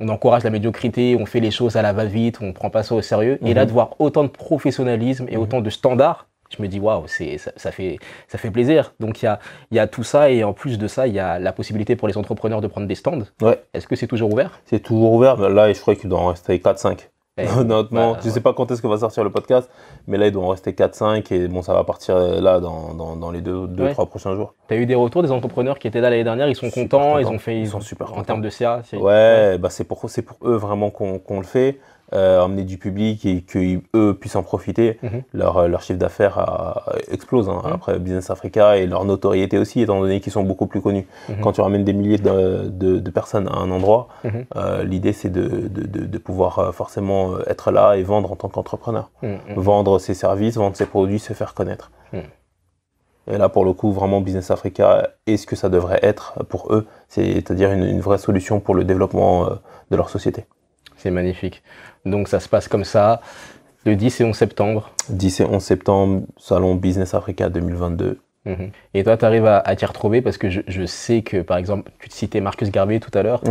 encourage la médiocrité, on fait les choses à la va-vite, on ne prend pas ça au sérieux. Et là, mhm. de voir autant de professionnalisme et mhm. autant de standards je me dis waouh, ça, fait ça fait plaisir. Donc il y a, y a tout ça et en plus de ça, il y a la possibilité pour les entrepreneurs de prendre des stands. Ouais. Est-ce que c'est toujours ouvert C'est toujours ouvert, mais là je crois qu'il doit en rester 4 5. Eh, Honnêtement, bah, je ne sais pas quand est-ce que va sortir le podcast, mais là, il doit en rester 4-5 et bon, ça va partir euh, là dans, dans, les 2-3 deux, deux trois prochains jours. Tu as eu des retours des entrepreneurs qui étaient là l'année dernière, ils sont contents, ils ont fait. Ils, sont super En termes de CA, c'est. Ouais, Bah, c'est pour, pour, eux vraiment qu'on le fait amener euh, emmener du public et qu'eux puissent en profiter, mhm. leur, euh, leur, chiffre d'affaires euh, explose. Hein, mhm. Après, Business Africa et leur notoriété aussi, étant donné qu'ils sont beaucoup plus connus. Mhm. Quand tu ramènes des milliers de, personnes à un endroit, l'idée c'est de, de, pouvoir forcément être là et vendre en tant qu'entrepreneur. Vendre ses services, vendre ses produits, se faire connaître. Et là, pour le coup, vraiment, Business Africa est ce que ça devrait être pour eux, c'est-à-dire une, une, vraie solution pour le développement de leur société. C'est magnifique. Donc ça se passe comme ça, le 10 et 11 septembre. 10 et 11 septembre, Salon Business Africa 2022. Mhm. Et toi, tu arrives à, t'y retrouver parce que je, sais que, par exemple, tu citais Marcus Garvey tout à l'heure.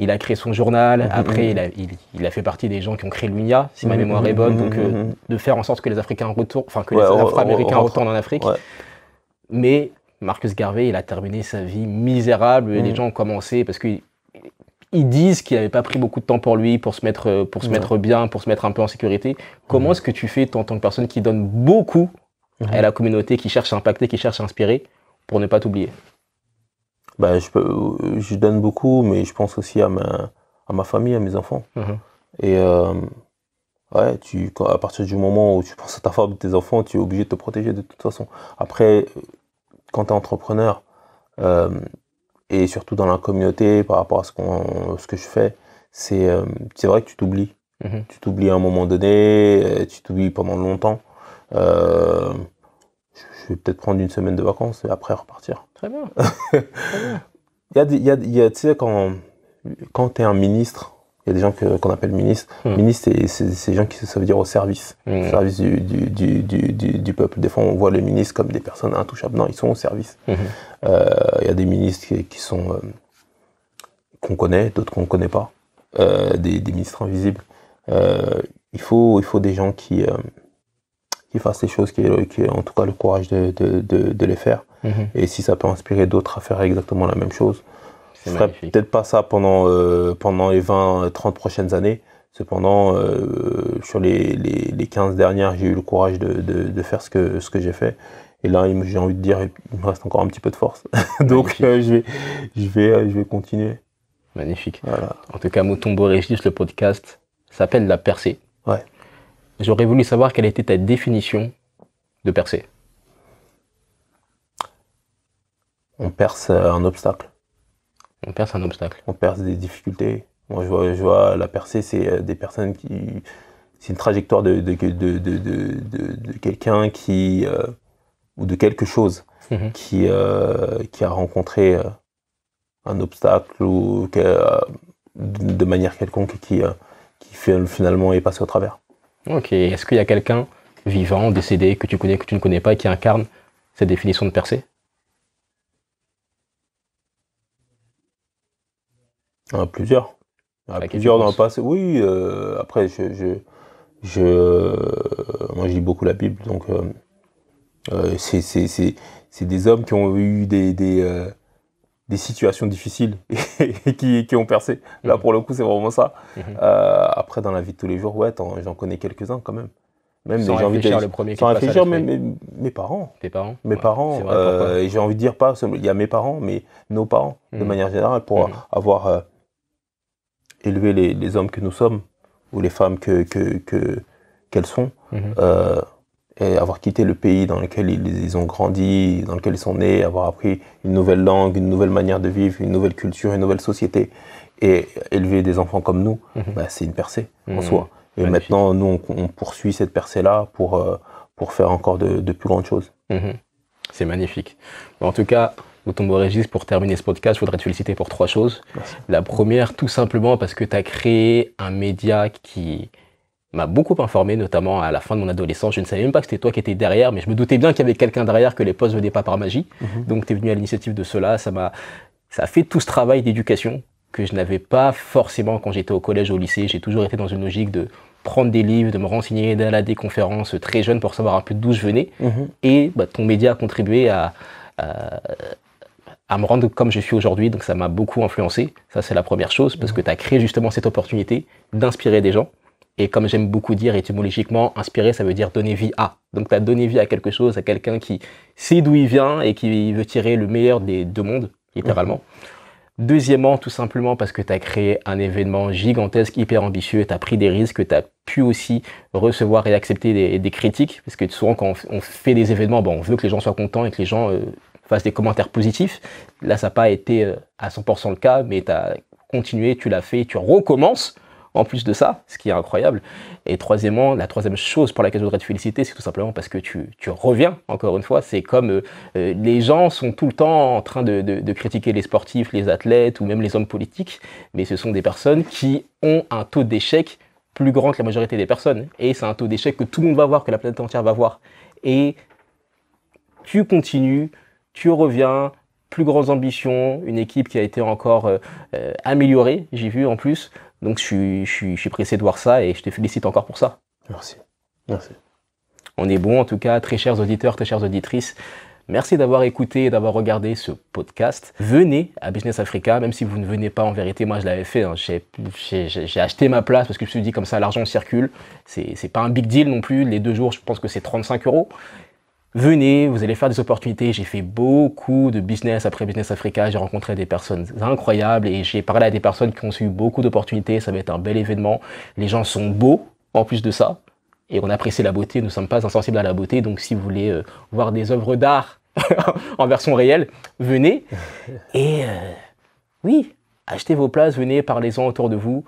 Il a créé son journal. Mhm. Après, Il, a, fait partie des gens qui ont créé l'UNIA, si ma mhm. mémoire est bonne. Donc, euh, de faire en sorte que les Africains retournent, enfin, que les Afro-Américains retournent en Afrique. Mais Marcus Garvey, il a terminé sa vie misérable. et Les gens ont commencé parce que ils disent qu'il n'avait pas pris beaucoup de temps pour lui, pour se mettre, euh, pour se mettre bien, pour se mettre un peu en sécurité. Comment est-ce que tu fais, en tant que personne qui donne beaucoup mhm. à la communauté, qui cherche à impacter, qui cherche à inspirer, pour ne pas t'oublier bah, je, euh, je donne beaucoup, mais je pense aussi à ma, à ma famille, à mes enfants. Mhm. Et euh, ouais, tu, à partir du moment où tu penses à ta femme, tes enfants, tu es obligé de te protéger de toute façon. Après, quand tu es entrepreneur, et surtout dans la communauté par rapport à ce, qu'on, ce que je fais, c'est, euh, vrai que tu t'oublies. Mhm. Tu t'oublies à un moment donné, euh, tu t'oublies pendant longtemps. Euh, je vais peut-être prendre une semaine de vacances et après repartir. Très bien. il y a, tu sais, quand, quand tu es un ministre, il y a des gens qu'on appelle ministres. Hmm. Ministres, c'est des gens qui ça veut dire au service, hmm. au service du, du, du, du, peuple. Des fois, on voit les ministres comme des personnes intouchables. Non, ils sont au service. Il hmm. euh, y a des ministres qui, sont euh, qu'on connaît, d'autres qu'on ne connaît pas, euh, des, ministres invisibles. il faut il faut des gens qui qui fassent les choses, qui ont en tout cas le courage de, de, de les faire. Et si ça peut inspirer d'autres à faire exactement la même chose, je ferai peut-être pas ça pendant, euh, pendant les 20-30 euh, prochaines années. Cependant, euh, sur les, 15 dernières, j'ai eu le courage de, faire ce que, ce que j'ai fait. Et là, j'ai envie de dire, il me reste encore un petit peu de force. Donc, je, vais, je, vais, je vais continuer. Magnifique. En tout cas, Mouton Régis, le podcast s'appelle La percée. Ouais. J'aurais voulu savoir quelle était ta définition de percée. On perce un obstacle. On perce un obstacle. On perce des difficultés. Moi, je vois, la percée, c'est euh, des personnes qui. C'est une trajectoire de, de, quelqu'un qui. Euh, ou de quelque chose mhm. qui, euh, qui a rencontré un obstacle ou de manière quelconque qui, qui finalement est passé au travers. Ok. Est-ce qu'il y a quelqu'un vivant, décédé, que tu connais, que tu ne connais pas, qui incarne cette définition de percée plusieurs. plusieurs dans le passé. Oui, euh, après, je, je, euh, moi, je lis beaucoup la Bible, donc euh, c'est des hommes qui ont eu des, des, situations difficiles et qui, ont percé. Là, mhm. pour le coup, c'est vraiment ça. Mhm. après, dans la vie de tous les jours, ouais, j'en connais quelques-uns quand même. Même sans envie de, le premier sans réfléchir mes, mes, parents. Tes parents Mes parents. et j'ai envie de dire pas, il y a mes parents, mais nos parents, de mhm. manière générale, pour avoir élever les, hommes que nous sommes ou les femmes que qu'elles sont. Mhm. Euh, et avoir quitté le pays dans lequel ils, ont grandi, dans lequel ils sont nés, avoir appris une nouvelle langue, une nouvelle manière de vivre, une nouvelle culture, une nouvelle société, et élever des enfants comme nous, mhm. bah, c'est une percée en mhm. soi. Et maintenant, nous, on, poursuit cette percée-là pour, euh, pour faire encore de, de plus grandes choses. C'est magnifique. En tout cas, me Régis, pour terminer ce podcast, je voudrais te féliciter pour trois choses. La première, tout simplement parce que tu as créé un média qui m'a beaucoup informé, notamment à la fin de mon adolescence. Je ne savais même pas que c'était toi qui étais derrière, mais je me doutais bien qu'il y avait quelqu'un derrière, que les postes ne venaient pas par magie. Mhm. Donc tu es venu à l'initiative de cela. Ça m'a, ça a fait tout ce travail d'éducation que je n'avais pas forcément quand j'étais au collège ou au lycée. J'ai toujours été dans une logique de prendre des livres, de me renseigner, d'aller à des conférences très jeunes pour savoir un peu d'où je venais. Mhm. Et bah, ton média a contribué à, à me rendre comme je suis aujourd'hui. Donc ça m'a beaucoup influencé. Ça, c'est la première chose, parce que tu as créé justement cette opportunité d'inspirer des gens. Et comme j'aime beaucoup dire étymologiquement, inspirer, ça veut dire donner vie à. Donc tu as donné vie à quelque chose, à quelqu'un qui sait d'où il vient et qui veut tirer le meilleur des deux mondes, littéralement. Deuxièmement, tout simplement parce que tu as créé un événement gigantesque, hyper ambitieux, tu as pris des risques, tu as pu aussi recevoir et accepter des, critiques, parce que souvent quand on, fait des événements, on veut que les gens soient contents et que les gens euh, fasse des commentaires positifs. Là, ça n'a pas été euh, à 100% le cas, mais tu as continué, tu l'as fait, tu recommences en plus de ça, ce qui est incroyable. Et troisièmement, la troisième chose pour laquelle je voudrais te féliciter, c'est tout simplement parce que tu, reviens, encore une fois. C'est comme euh, euh, les gens sont tout le temps en train de, de, critiquer les sportifs, les athlètes ou même les hommes politiques, mais ce sont des personnes qui ont un taux d'échec plus grand que la majorité des personnes. Et c'est un taux d'échec que tout le monde va voir, que la planète entière va voir. Et tu continues tu reviens, plus grandes ambitions, une équipe qui a été encore euh, euh, améliorée, j'ai vu en plus. Donc je suis, pressé de voir ça et je te félicite encore pour ça. Merci. Merci. On est bon en tout cas, très chers auditeurs, très chères auditrices. Merci d'avoir écouté et d'avoir regardé ce podcast. Venez à Business Africa, même si vous ne venez pas en vérité, moi je l'avais fait, hein. j'ai acheté ma place parce que je me suis dit comme ça l'argent circule, c'est pas un big deal non plus, les deux jours je pense que c'est 35 euros venez, vous allez faire des opportunités. J'ai fait beaucoup de business après Business Africa. J'ai rencontré des personnes incroyables et j'ai parlé à des personnes qui ont eu beaucoup d'opportunités. Ça va être un bel événement. Les gens sont beaux en plus de ça. Et on apprécie la beauté. Nous ne sommes pas insensibles à la beauté. Donc si vous voulez euh, voir des œuvres d'art en version réelle, venez. Et euh, oui, achetez vos places, venez, parlez-en autour de vous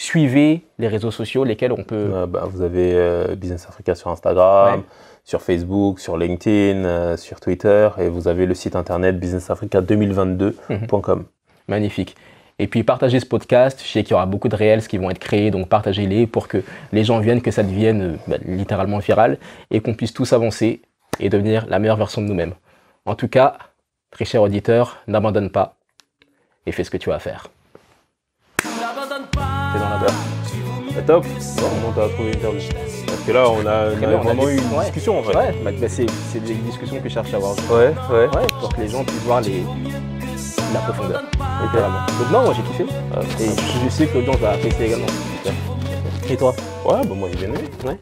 suivez les réseaux sociaux, lesquels on peut. Ah bah, vous avez euh, Business Africa sur Instagram, sur Facebook, sur LinkedIn, euh, sur Twitter, et vous avez le site internet businessafrica2022.com. Magnifique. Et puis partagez ce podcast. Je sais qu'il y aura beaucoup de réels qui vont être créés, donc partagez-les pour que les gens viennent, que ça devienne euh, bah, littéralement viral et qu'on puisse tous avancer et devenir la meilleure version de nous-mêmes. En tout cas, très cher auditeur, n'abandonne pas et fais ce que tu as à faire. dans la C'est top que là, on a, vraiment eu une discussion en fait. Ouais, bah, bah, c'est des discussions que je cherche à avoir. Ouais, ouais. ouais pour que les gens puissent voir les... la profondeur. Okay. Donc, non, moi j'ai kiffé. Ah, et je, sais que l'audience va apprécier également. Et toi Ouais, bah moi j'ai bien aimé. Ouais.